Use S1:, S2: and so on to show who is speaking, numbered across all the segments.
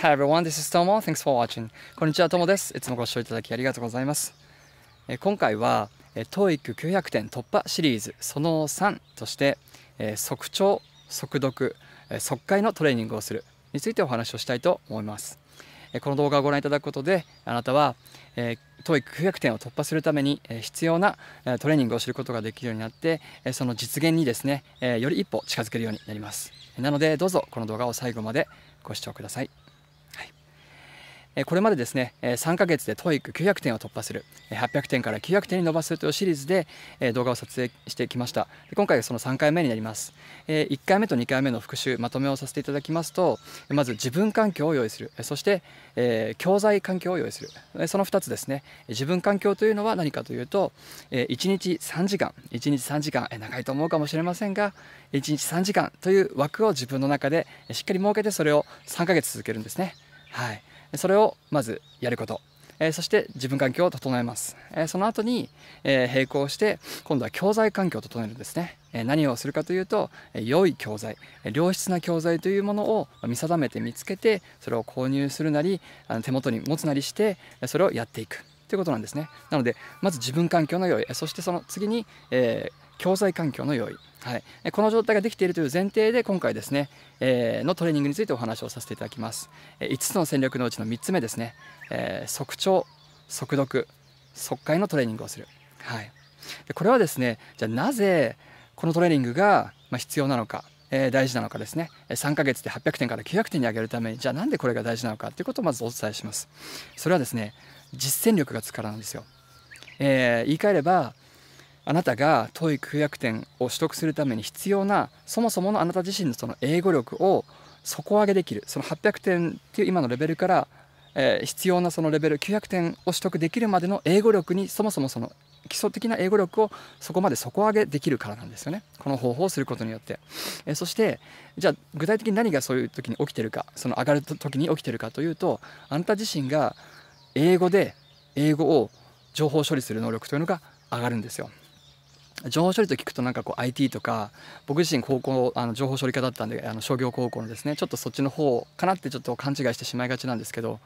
S1: Hi everyone, this is Tomo. Thanks for watching. こんにちは、ともです。いつもご視聴いただきありがとうございます。え今回は、え TOEIC900 点突破シリーズその3として、え速聴、速読、え速解のトレーニングをするについてお話をしたいと思います。えこの動画をご覧いただくことで、あなたは、え TOEIC900 点を突破するために、え必要な、えトレーニングを知ることができるようになって、えその実現にですね、えより一歩近づけるようになります。なので、どうぞこの動画を最後までご視聴ください。これまでですね3ヶ月で TOEIC900 点を突破する800点から900点に伸ばすというシリーズで動画を撮影してきました今回がその3回目になります1回目と2回目の復習まとめをさせていただきますとまず自分環境を用意するそして教材環境を用意するその2つですね自分環境というのは何かというと1日3時間1日3時間長いと思うかもしれませんが1日3時間という枠を自分の中でしっかり設けてそれを3ヶ月続けるんですねはいそれをまずやること。えそして自分環境を整えます。えその後に、え並行して、今度は教材環境を整えるんですね。え何をするかというと、え良い教材、え良質な教材というものを見定めて見つけて、それを購入するなり、あの手元に持つなりして、それをやっていくということなんですね。なので、まず自分環境の良い、そしてその次に、えー教材環境の用意、はい、この状態ができているという前提で今回ですね、えー、のトレーニングについてお話をさせていただきます5つの戦略のうちの3つ目ですね、えー、速聴速読速解のトレーニングをする、はい、でこれはですねじゃあなぜこのトレーニングが必要なのかえ大事なのかですね3ヶ月で800点から900点に上げるためにじゃあなんでこれが大事なのかということをまずお伝えしますそれはですね実践力がつからなんですよ、えー、言い換えればあなたが TOEIC900 点を取得するために必要なそもそものあなた自身のその英語力を底上げできるその800点っていう今のレベルから、えー、必要なそのレベル900点を取得できるまでの英語力にそもそもその基礎的な英語力をそこまで底上げできるからなんですよねこの方法をすることによって、えー、そしてじゃあ具体的に何がそういう時に起きてるかその上がる時に起きてるかというとあなた自身が英語で英語を情報処理する能力というのが上がるんですよ情報処理と聞くとなんかこう IT とか僕自身高校あの情報処理科だったんであの商業高校のですねちょっとそっちの方かなってちょっと勘違いしてしまいがちなんですけど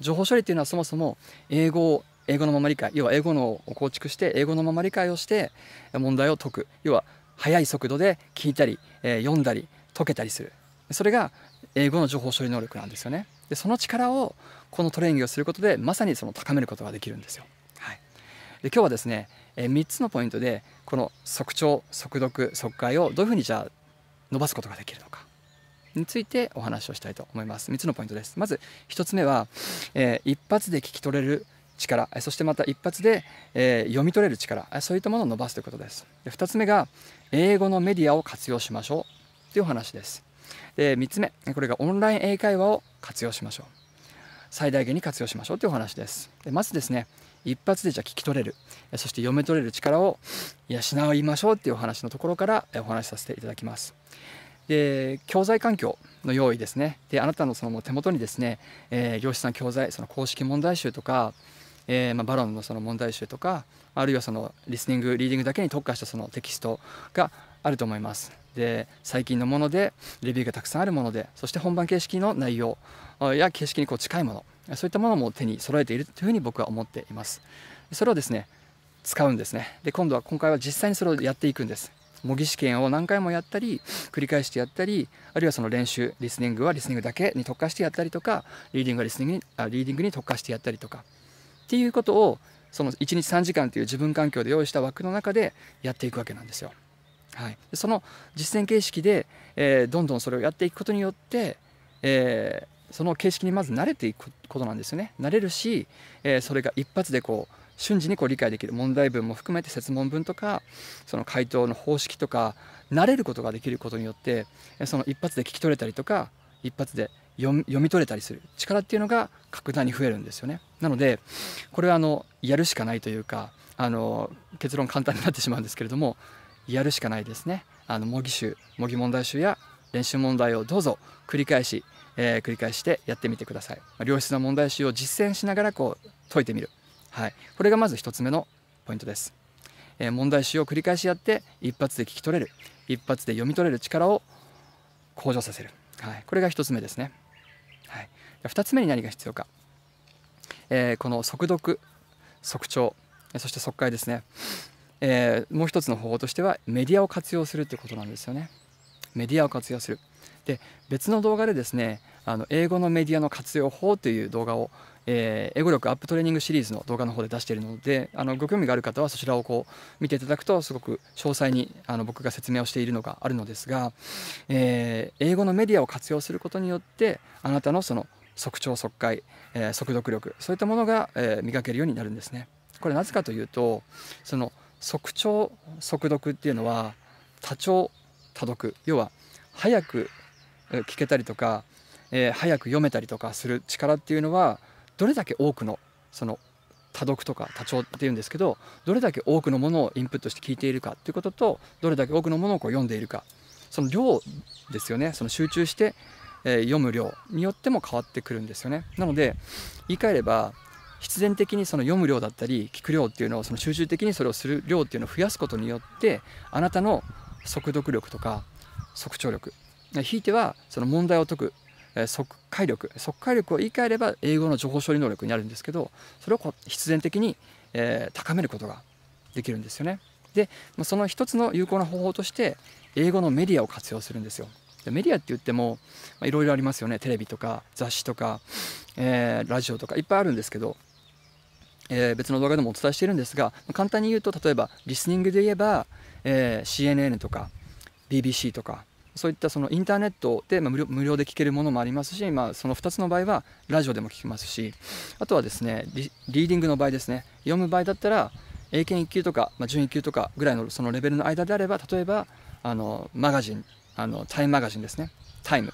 S1: 情報処理っていうのはそもそも英語を英語のまま理解要は英語のを構築して英語のまま理解をして問題を解く要は速い速度で聞いたり、えー、読んだり解けたりするそれが英語の情報処理能力なんですよねでその力をこのトレーニングをすることでまさにその高めることができるんですよで今日はですね、え3つのポイントでこの速聴速読速解をどういうふうにじゃあ伸ばすことができるのかについてお話をしたいと思います3つのポイントですまず1つ目は、えー、一発で聞き取れる力そしてまた一発で、えー、読み取れる力そういったものを伸ばすということですで2つ目が英語のメディアを活用しましょうという話ですで3つ目これがオンライン英会話を活用しましょう最大限に活用しましょうというお話ですでまずですね一発でじゃ聞き取れるそして読め取れる力を養いましょうっていうお話のところからお話しさせていただきますで教材環境の用意ですねであなたのその手元にですね、えー、業者さん教材その公式問題集とか、えー、まあ、バロンのその問題集とかあるいはそのリスニングリーディングだけに特化したそのテキストがあると思いますで最近のものでレビューがたくさんあるものでそして本番形式の内容や景色にこう近いものそういったものも手に揃えているというふうに僕は思っていますそれをですね使うんですねで今度は今回は実際にそれをやっていくんです模擬試験を何回もやったり繰り返してやったりあるいはその練習リスニングはリスニングだけに特化してやったりとかリーディングはリスニングにあリーディングに特化してやったりとかっていうことをその1日3時間という自分環境で用意した枠の中でやっていくわけなんですよ。はい、その実践形式で、えー、どんどんそれをやっていくことによって、えその形式にまず慣れていくことなんですよね慣れるし、えー、それが一発でこう瞬時にこう理解できる問題文も含めて設問文とかその回答の方式とか慣れることができることによってその一発で聞き取れたりとか一発で読み取れたりする力っていうのが格段に増えるんですよね。なのでこれはあのやるしかないというかあの結論簡単になってしまうんですけれどもやるしかないですね。あの模擬集模擬問題集や練習問題をどうぞ繰り返しえー、繰り返してやってみてください、ま良質な問題集を実践しながらこう解いてみる、はい、これがまず1つ目のポイントです、えー、問題集を繰り返しやって一発で聞き取れる一発で読み取れる力を向上させる、はい、これが1つ目ですね、はい、2つ目に何が必要か、えー、この速読速聴そして速解ですね、えー、もう1つの方法としてはメディアを活用するということなんですよねメディアを活用するで別の動画でですねあの英語のメディアの活用法という動画を、えー、英語力アップトレーニングシリーズの動画の方で出しているのであのご興味がある方はそちらをこう見ていただくとすごく詳細にあの僕が説明をしているのがあるのですが、えー、英語のメディアを活用することによってあなたのその速聴速快、えー、速読力そういったものが、え磨けるようになるんですね。これなぜかというとその速聴速読っていうのは多聴多読要は早く聞けたりとか、えー、早く読めたりとかする力っていうのはどれだけ多くのその多読とか多聴っていうんですけどどれだけ多くのものをインプットして聞いているかっていうこととどれだけ多くのものをこう読んでいるかその量ですよねその集中して、えー、読む量によっても変わってくるんですよね。なので言い換えれば必然的にその読む量だったり聞く量っていうのをその集中的にそれをする量っていうのを増やすことによってあなたの速読力とか速聴力ひいてはその問題を解く即解力即解力を言い換えれば英語の情報処理能力になるんですけどそれをこ必然的に、え高めることができるんですよね。でその一つの有効な方法として英語のメディアを活用するんですよ。でメディアって言ってもいろいろありますよねテレビとか雑誌とか、えー、ラジオとかいっぱいあるんですけど、えー、別の動画でもお伝えしているんですが簡単に言うと例えばリスニングで言えば、えー、CNN とか BBC とかそういったそのインターネットで、ま無料無料で聴けるものもありますし、まあ、その2つの場合はラジオでも聴きますしあとはですねリーディングの場合ですね読む場合だったら英検1級とか、まあ、準1級とかぐらいのそのレベルの間であれば例えばあのマガジンあのタイムマガジンですねタイム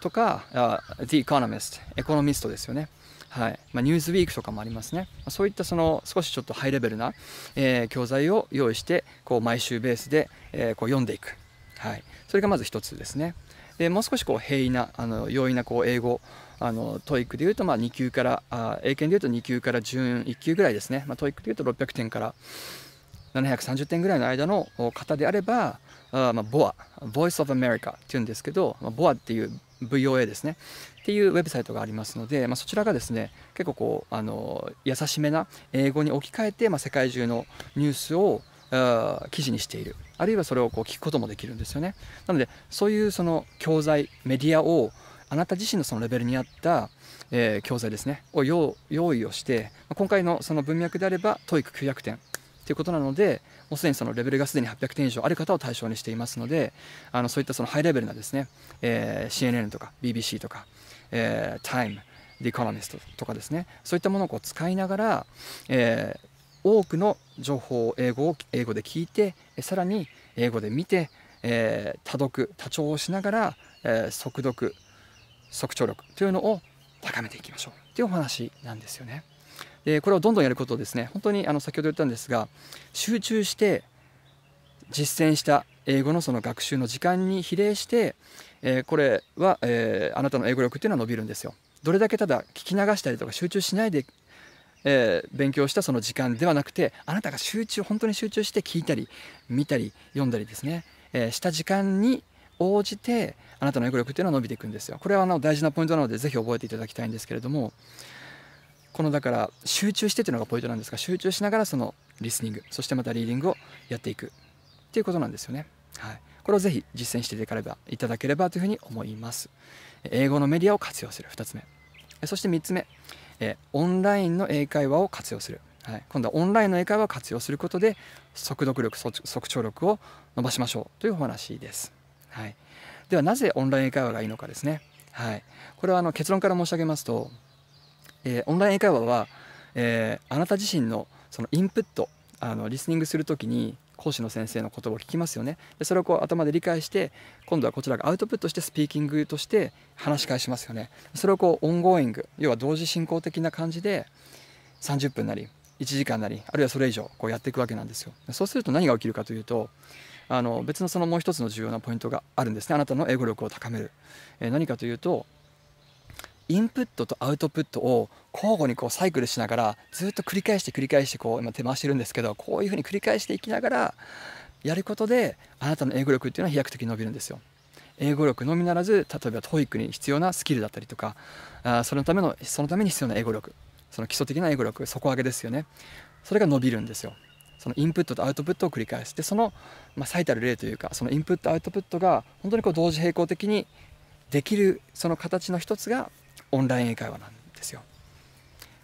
S1: とかあ The Economist エコノミストですよねはいまあ、ニュースウィークとかもありますね、そういったその少しちょっとハイレベルな、えー、教材を用意してこう毎週ベースで、えー、こう読んでいく、はい、それがまず1つですね。でもう少しこう平易なあの容易なこう英語あのトイックでいうとまあ2級からあ英検でいうと2級から準1級ぐらいですね、まあ、トイックでいうと600点から730点ぐらいの間の方であればあ、まあ、ボア Voice of America っていうんですけど、まあ、ボアっていう VOA ですねっていうウェブサイトがありますので、まあ、そちらがですね結構こうあの優しめな英語に置き換えて、まあ、世界中のニュースを記事にしているあるいはそれをこう聞くこともできるんですよねなのでそういうその教材メディアをあなた自身のそのレベルに合った、えー、教材ですねを用意をして今回のその文脈であれば TOEIC900 点ということなのでもうすでにそのレベルがすでに800点以上ある方を対象にしていますのであのそういったそのハイレベルなですね、えー、CNN とか BBC とか、えー、Time The Economist とかですねそういったものをこう使いながら、えー、多くの情報を英語を英語で聞いてさらに英語で見て、えー、多読多聴をしながら、えー、速読速聴力というのを高めていきましょうというお話なんですよね。でこれをどんどんやることですね本当にあの先ほど言ったんですが集中して実践した英語のその学習の時間に比例して、えー、これは、えー、あなたの英語力っていうのは伸びるんですよ。どれだけただ聞き流したりとか集中しないでえー、勉強したその時間ではなくてあなたが集中本当に集中して聞いたり見たり読んだりですね、えー、した時間に応じてあなたの英語力っていうのは伸びていくんですよ。これはあの大事なポイントなのでぜひ覚えていただきたいんですけれどもこのだから集中してっていうのがポイントなんですが集中しながらそのリスニングそしてまたリーディングをやっていくっていうことなんですよね。はい、これをぜひ実践していければいただければというふうに思います。英語のメディアを活用する2つ目そして3つ目えオンラインの英会話を活用する、はい、今度はオンラインの英会話を活用することで速読力速聴力を伸ばしましょうというお話です、はい、ではなぜオンライン英会話がいいのかですね、はい、これはあの結論から申し上げますと、えー、オンライン英会話は、えー、あなた自身のそのインプットあのリスニングする時に講師の先生の言葉を聞きますよねでそれをこう頭で理解して今度はこちらがアウトプットしてスピーキングとして話し返しますよねそれをこうオンゴーイング要は同時進行的な感じで30分なり1時間なりあるいはそれ以上こうやっていくわけなんですよそうすると何が起きるかというとあの別のそのもう一つの重要なポイントがあるんですねあなたの英語力を高める、えー、何かというとインプットとアウトプットを交互にこうサイクルしながらずっと繰り返して繰り返してこう今手回してるんですけどこういうふうに繰り返していきながらやることであなたの英語力っていうのは飛躍的に伸びるんですよ。英語力のみならず例えば TOEIC に必要なスキルだったりとかあそのためのそのために必要な英語力その基礎的な英語力底上げですよねそれが伸びるんですよそのインプットとアウトプットを繰り返してその、まあ、最たる例というかそのインプットアウトプットが本当にこう同時並行的にできるその形の一つがオンライン英会話なんですよ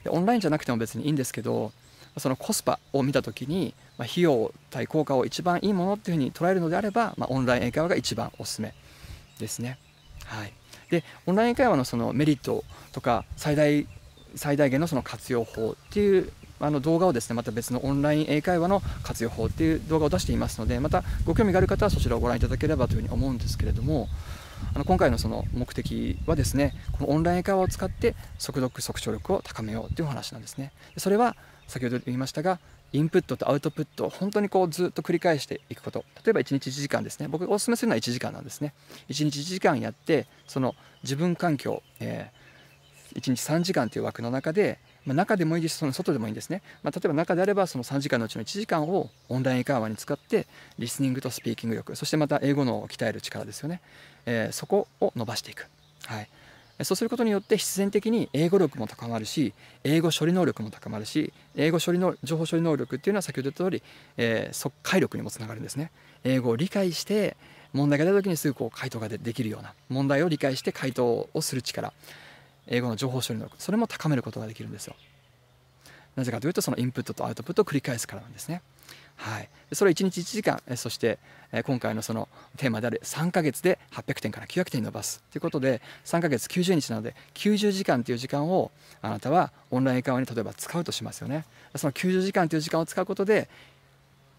S1: でオンラインじゃなくても別にいいんですけどそのコスパを見た時に、まあ、費用対効果を一番いいものっていうふうに捉えるのであれば、まあ、オンライン英会話が一番おすすめですねはいでオンライン英会話のそのメリットとか最大最大限のその活用法っていうあの動画をですねまた別のオンライン英会話の活用法っていう動画を出していますのでまたご興味がある方はそちらをご覧いただければというふうに思うんですけれどもあの今回のその目的はですねこのオンライン会話を使って速読速聴力を高めようという話なんですねそれは先ほど言いましたがインプットとアウトプットを本当にこうずっと繰り返していくこと例えば1日1時間ですね僕がおすすめするのは1時間なんですね1日1時間やってその自分環境、えー、1日3時間という枠の中でまあ、中でもいいですその外でもいいんですね、まあ、例えば中であればその3時間のうちの1時間をオンライン英会話に使ってリスニングとスピーキング力そしてまた英語の鍛える力ですよね、えー、そこを伸ばしていく、はい、そうすることによって必然的に英語力も高まるし英語処理能力も高まるし英語処理の情報処理能力っていうのは先ほど言った通り、えー、解力にもつながるんですね英語を理解して問題が出た時にすぐこう回答ができるような問題を理解して回答をする力英語の情報処理能力それも高めることができるんですよなぜかというとそのインプットとアウトプットを繰り返すからなんですねはい、それを1日1時間そして今回のそのテーマである3ヶ月で800点から900点に伸ばすということで3ヶ月90日なので90時間という時間をあなたはオンライン会話に例えば使うとしますよねその90時間という時間を使うことで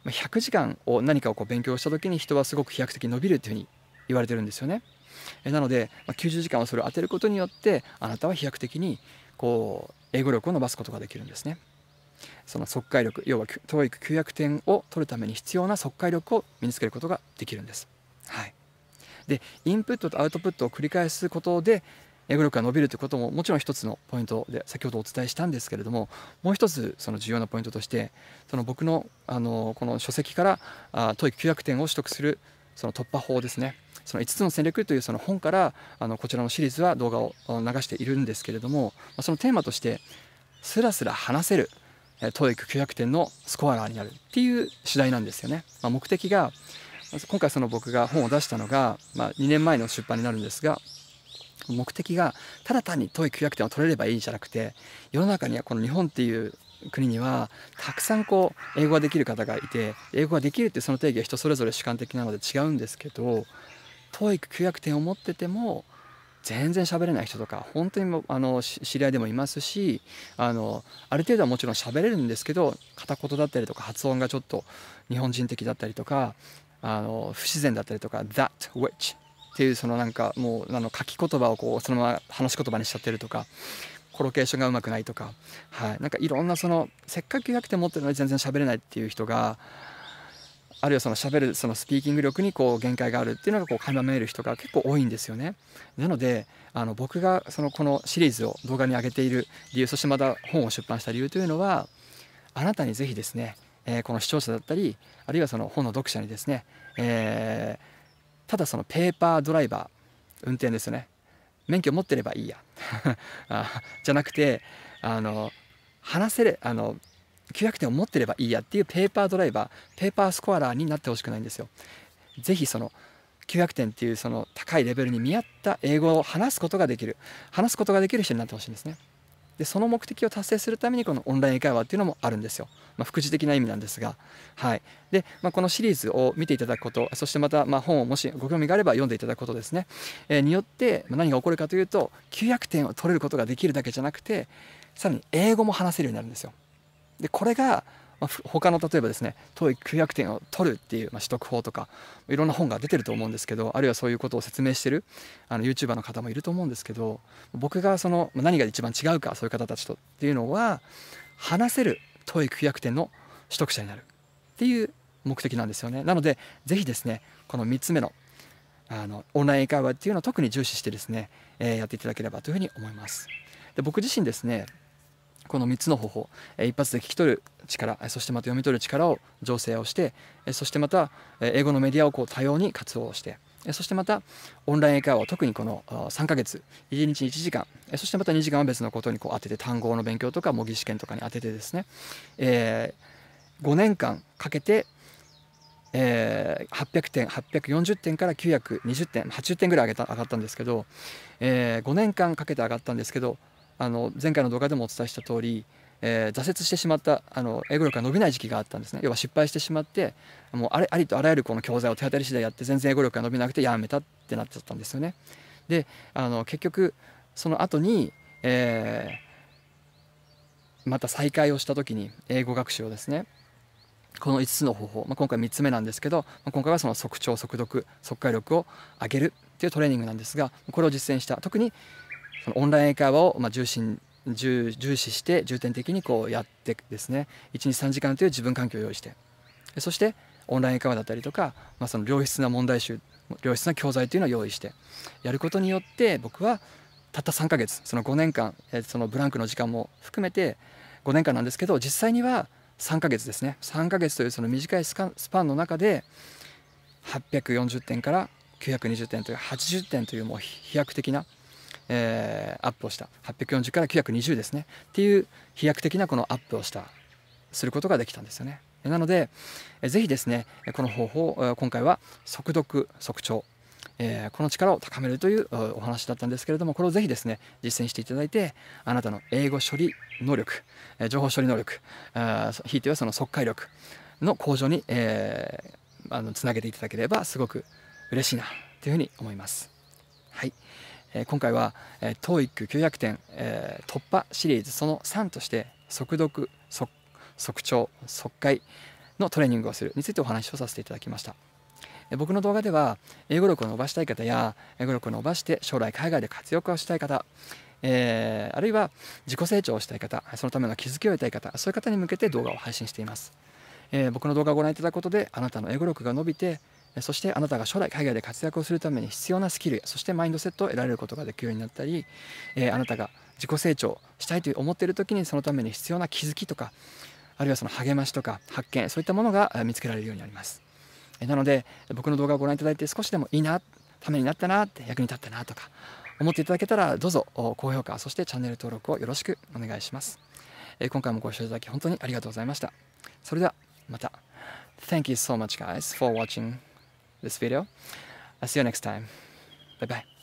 S1: 100時間を何かをこう勉強した時に人はすごく飛躍的に伸びるというふうに言われてるんですよねなので、ま90時間はそれを当てることによってあなたは飛躍的にこう英語力を伸ばすことができるんですね。その即解力要は TOEIC 900点を取るために必要な即解力を身につけることができるんです。はい、でインプットとアウトプットを繰り返すことで英語力が伸びるということももちろん一つのポイントで先ほどお伝えしたんですけれどももう一つその重要なポイントとしてその僕のあのこの書籍から TOEIC900 点を取得するその突破法ですねその5つの戦略というその本からあのこちらのシリーズは動画を流しているんですけれどもそのテーマとしてスラスラ話せる TOEIC900 点のスコアラーになるっていう次第なんですよね。まあ、目的が今回その僕が本を出したのが、まあ、2年前の出版になるんですが目的がただ単に TOEIC900 点を取れればいいじゃなくて世の中にはこの日本っていう国にはたくさんこう英語ができる方がいて英語ができるってその定義は人それぞれ主観的なので違うんですけど TOEIC900 点を持ってても全然喋れない人とか本当にあの知り合いでもいますしあのある程度はもちろん喋れるんですけど片言だったりとか発音がちょっと日本人的だったりとかあの不自然だったりとか「that which」っていうそのなんかもうあの書き言葉をこうそのまま話し言葉にしちゃってるとかコロケーションがうまくないとか、はい、なんかいろんなそのせっかく900点持ってるのに全然喋れないっていう人があるいはその喋るそのスピーキング力にこう限界があるっていうのがこう垣間見える人が結構多いんですよね。なのであの僕がそのこのシリーズを動画に上げている理由そしてまた本を出版した理由というのはあなたにぜひですね、えー、この視聴者だったりあるいはその本の読者にですね、えー、ただそのペーパードライバー運転ですよね免許持ってればいいや じゃなくてあの話せれあの900点を持ってればいいやっていうペーパードライバーペーパースコアラーになってほしくないんですよ。ぜひその900点っていうその高いレベルに見合った英語を話すことができる話すことができる人になってほしいんですね。でその目的を達成するためにこのオンライン英会話っていうのもあるんですよ。まあ、副次的な意味なんですが、はいでまあ、このシリーズを見ていただくことそしてまたま本をもしご興味があれば読んでいただくことですね、えー、によって何が起こるかというと900点を取れることができるだけじゃなくてさらに英語も話せるようになるんですよ。でこれがま他の例えばですね TOEIC900 点を取るっていう、まあ、取得法とかいろんな本が出てると思うんですけどあるいはそういうことを説明してるあの YouTuber の方もいると思うんですけど僕がその、ま何が一番違うかそういう方たちとっていうのは話せる TOEIC900 点の取得者になるっていう目的なんですよねなのでぜひですねこの3つ目のあのオンライン英会話っていうのを特に重視してですね、えー、やっていただければというふうに思いますで僕自身ですねこの3つの方法、一発で聞き取る力そしてまた読み取る力を醸成をしてそしてまた英語のメディアをこう多様に活動してそしてまたオンライン英会話を特にこの3ヶ月1日1時間そしてまた2時間は別のことにこう当てて単語の勉強とか模擬試験とかに当ててですね、えー、5年間かけてえー、800点840点から920点80点ぐらい上げた上がったんですけど、えー、5年間かけて上がったんですけどあの前回の動画でもお伝えした通り、えー、挫折してしまったあの英語力が伸びない時期があったんですね要は失敗してしまってもうあれありとあらゆるこの教材を手当たり次第やって全然英語力が伸びなくてやめたってなっちゃったんですよね。であの結局その後に、えー、また再開をした時に英語学習をですねこの5つの方法、まあ、今回3つ目なんですけど、まあ、今回はその速聴速読速解力を上げるっていうトレーニングなんですがこれを実践した特にオンライン英会話をまあ重心重重視して重点的にこうやってですね1日3時間という自分環境を用意してそしてオンライン英会話だったりとか、まあ、その良質な問題集良質な教材というのを用意してやることによって僕はたった3ヶ月その5年間そのブランクの時間も含めて5年間なんですけど実際には3ヶ月ですね3ヶ月というその短いスパンの中で840点から920点という80点というもう飛躍的なえー、アップをした840から920ですねっていう飛躍的なこのアップをしたすることができたんですよねなのでぜひですねこの方法今回は速読速聴えー、この力を高めるというお話だったんですけれどもこれをぜひですね実践していただいてあなたの英語処理能力、情報処理能力ひいてはその速解力の向上に、えー、あのつなげていただければすごく嬉しいなというふうに思います。はいえ今回は、え TOEIC900 点、え突破シリーズその3として速読速速聴速解のトレーニングをするについてお話をさせていただきました。僕の動画では英語力を伸ばしたい方や英語力を伸ばして将来海外で活躍をしたい方えー、あるいは自己成長をしたい方そのための気づきを得たい方そういう方に向けて動画を配信しています、えー、僕の動画をご覧いただくことであなたの英語力が伸びてそしてあなたが将来海外で活躍をするために必要なスキルやそしてマインドセットを得られることができるようになったり、えあなたが自己成長したいと思っている時にそのために必要な気づきとかあるいはその励ましとか発見そういったものが見つけられるようになりますなので僕の動画をご覧いただいて少しでもいいなためになったなって役に立ったなとか思っていただけたらどうぞ高評価そしてチャンネル登録をよろしくお願いします今回もご視聴いただき本当にありがとうございましたそれではまた Thank you so much guys for watching this video. I'll see you next time. Bye bye.